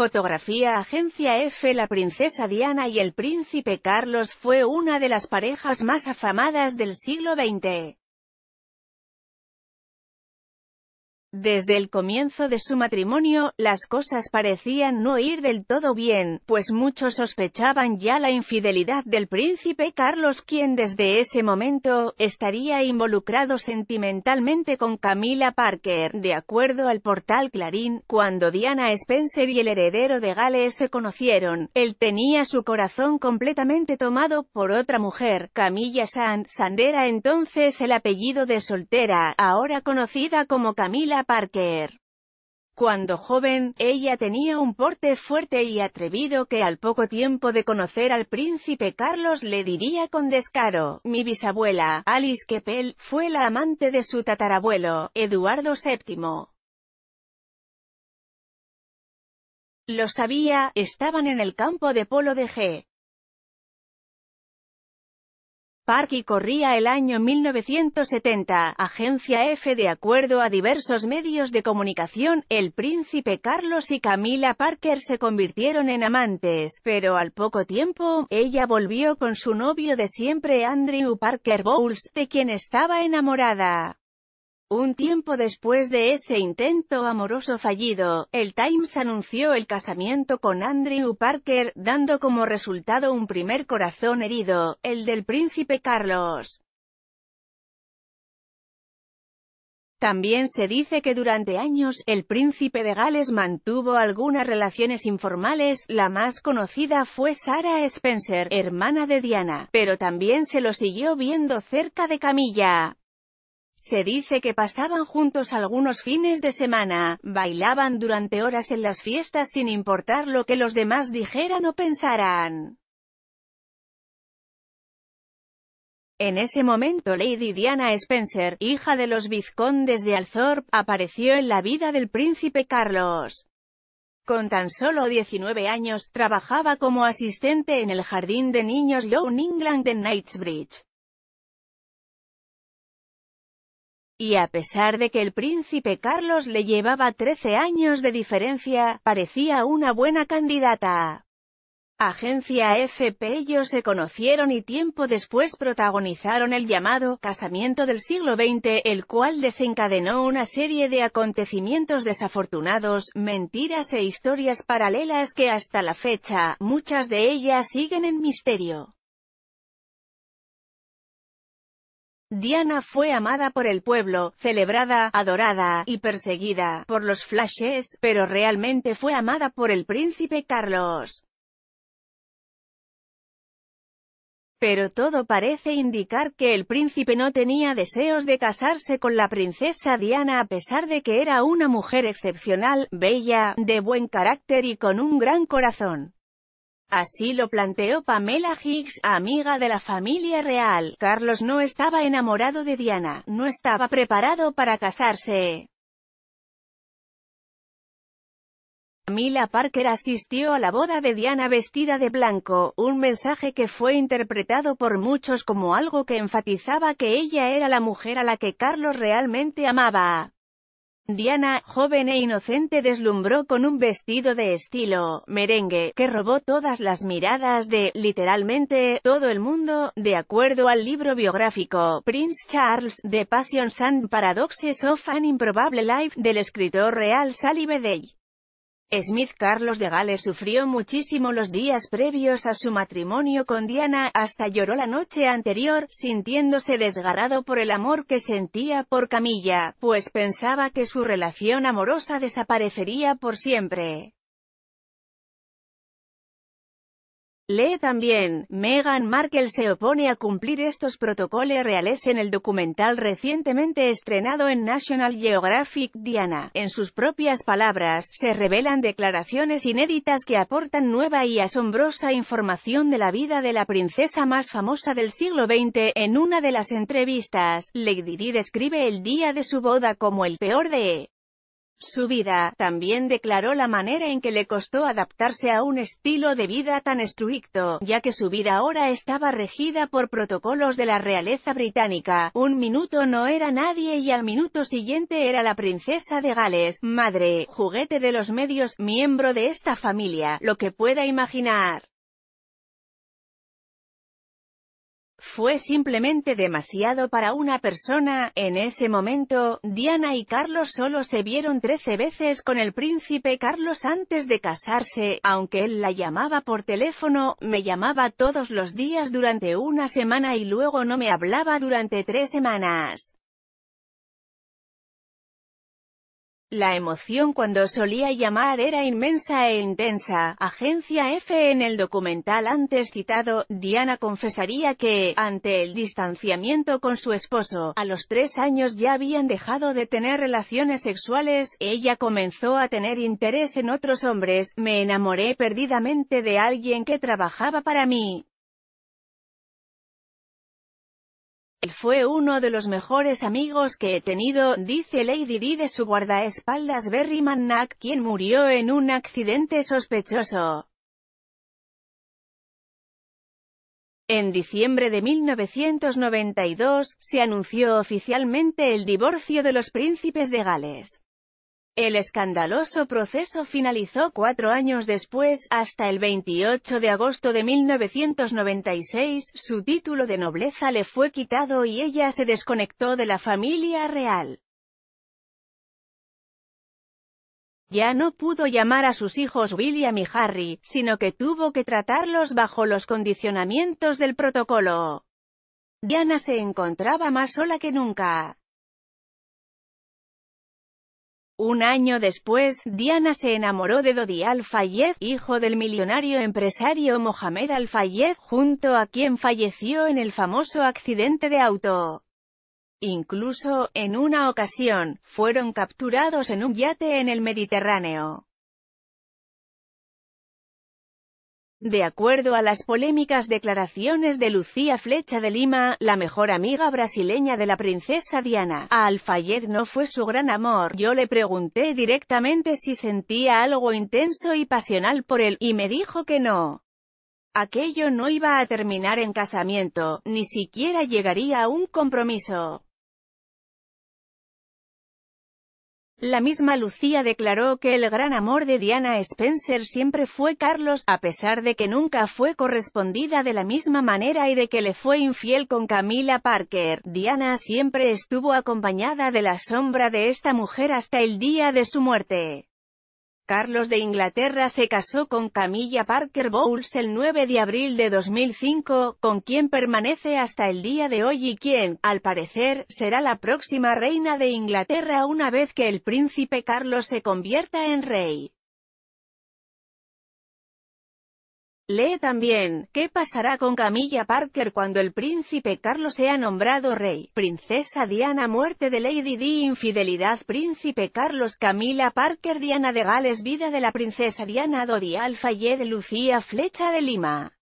Fotografía Agencia F La princesa Diana y el príncipe Carlos fue una de las parejas más afamadas del siglo XX. Desde el comienzo de su matrimonio, las cosas parecían no ir del todo bien, pues muchos sospechaban ya la infidelidad del príncipe Carlos quien desde ese momento, estaría involucrado sentimentalmente con Camila Parker, de acuerdo al portal Clarín, cuando Diana Spencer y el heredero de Gales se conocieron, él tenía su corazón completamente tomado por otra mujer, Camilla Sand, era entonces el apellido de soltera, ahora conocida como Camila Parker. Cuando joven, ella tenía un porte fuerte y atrevido que al poco tiempo de conocer al príncipe Carlos le diría con descaro, mi bisabuela, Alice Keppel, fue la amante de su tatarabuelo, Eduardo VII. Lo sabía, estaban en el campo de polo de G. Parky corría el año 1970, agencia F. De acuerdo a diversos medios de comunicación, el príncipe Carlos y Camila Parker se convirtieron en amantes, pero al poco tiempo, ella volvió con su novio de siempre Andrew Parker Bowles, de quien estaba enamorada. Un tiempo después de ese intento amoroso fallido, el Times anunció el casamiento con Andrew Parker, dando como resultado un primer corazón herido, el del príncipe Carlos. También se dice que durante años, el príncipe de Gales mantuvo algunas relaciones informales, la más conocida fue Sarah Spencer, hermana de Diana, pero también se lo siguió viendo cerca de Camilla. Se dice que pasaban juntos algunos fines de semana, bailaban durante horas en las fiestas sin importar lo que los demás dijeran o pensaran. En ese momento Lady Diana Spencer, hija de los vizcondes de Althorp, apareció en la vida del príncipe Carlos. Con tan solo 19 años, trabajaba como asistente en el jardín de niños Young England en Knightsbridge. Y a pesar de que el príncipe Carlos le llevaba 13 años de diferencia, parecía una buena candidata. Agencia FP ellos se conocieron y tiempo después protagonizaron el llamado «Casamiento del siglo XX», el cual desencadenó una serie de acontecimientos desafortunados, mentiras e historias paralelas que hasta la fecha, muchas de ellas siguen en misterio. Diana fue amada por el pueblo, celebrada, adorada, y perseguida, por los flashes, pero realmente fue amada por el príncipe Carlos. Pero todo parece indicar que el príncipe no tenía deseos de casarse con la princesa Diana a pesar de que era una mujer excepcional, bella, de buen carácter y con un gran corazón. Así lo planteó Pamela Higgs, amiga de la familia real. Carlos no estaba enamorado de Diana, no estaba preparado para casarse. Camila Parker asistió a la boda de Diana vestida de blanco, un mensaje que fue interpretado por muchos como algo que enfatizaba que ella era la mujer a la que Carlos realmente amaba. Diana, joven e inocente deslumbró con un vestido de estilo merengue, que robó todas las miradas de, literalmente, todo el mundo, de acuerdo al libro biográfico Prince Charles, The Passions and Paradoxes of an Improbable Life, del escritor real Sally Bedell. Smith Carlos de Gales sufrió muchísimo los días previos a su matrimonio con Diana, hasta lloró la noche anterior, sintiéndose desgarrado por el amor que sentía por Camilla, pues pensaba que su relación amorosa desaparecería por siempre. Lee también, Meghan Markle se opone a cumplir estos protocolos reales en el documental recientemente estrenado en National Geographic Diana. En sus propias palabras, se revelan declaraciones inéditas que aportan nueva y asombrosa información de la vida de la princesa más famosa del siglo XX. En una de las entrevistas, Lady Di describe el día de su boda como el peor de su vida, también declaró la manera en que le costó adaptarse a un estilo de vida tan estricto, ya que su vida ahora estaba regida por protocolos de la realeza británica, un minuto no era nadie y al minuto siguiente era la princesa de Gales, madre, juguete de los medios, miembro de esta familia, lo que pueda imaginar. Fue simplemente demasiado para una persona, en ese momento, Diana y Carlos solo se vieron trece veces con el príncipe Carlos antes de casarse, aunque él la llamaba por teléfono, me llamaba todos los días durante una semana y luego no me hablaba durante tres semanas. La emoción cuando solía llamar era inmensa e intensa. Agencia F En el documental antes citado, Diana confesaría que, ante el distanciamiento con su esposo, a los tres años ya habían dejado de tener relaciones sexuales, ella comenzó a tener interés en otros hombres, me enamoré perdidamente de alguien que trabajaba para mí, Él fue uno de los mejores amigos que he tenido, dice Lady Di de su guardaespaldas Berry Mannack, quien murió en un accidente sospechoso. En diciembre de 1992, se anunció oficialmente el divorcio de los príncipes de Gales. El escandaloso proceso finalizó cuatro años después, hasta el 28 de agosto de 1996, su título de nobleza le fue quitado y ella se desconectó de la familia real. Ya no pudo llamar a sus hijos William y Harry, sino que tuvo que tratarlos bajo los condicionamientos del protocolo. Diana se encontraba más sola que nunca. Un año después, Diana se enamoró de Dodi Al-Fayed, hijo del millonario empresario Mohamed Al-Fayed, junto a quien falleció en el famoso accidente de auto. Incluso, en una ocasión, fueron capturados en un yate en el Mediterráneo. De acuerdo a las polémicas declaraciones de Lucía Flecha de Lima, la mejor amiga brasileña de la princesa Diana, a Alfayet no fue su gran amor. Yo le pregunté directamente si sentía algo intenso y pasional por él, y me dijo que no. Aquello no iba a terminar en casamiento, ni siquiera llegaría a un compromiso. La misma Lucía declaró que el gran amor de Diana Spencer siempre fue Carlos, a pesar de que nunca fue correspondida de la misma manera y de que le fue infiel con Camila Parker. Diana siempre estuvo acompañada de la sombra de esta mujer hasta el día de su muerte. Carlos de Inglaterra se casó con Camilla Parker Bowles el 9 de abril de 2005, con quien permanece hasta el día de hoy y quien, al parecer, será la próxima reina de Inglaterra una vez que el príncipe Carlos se convierta en rey. Lee también, ¿qué pasará con Camilla Parker cuando el príncipe Carlos sea nombrado rey? Princesa Diana Muerte de Lady Di Infidelidad Príncipe Carlos Camila Parker Diana de Gales Vida de la princesa Diana Dodi de Lucía Flecha de Lima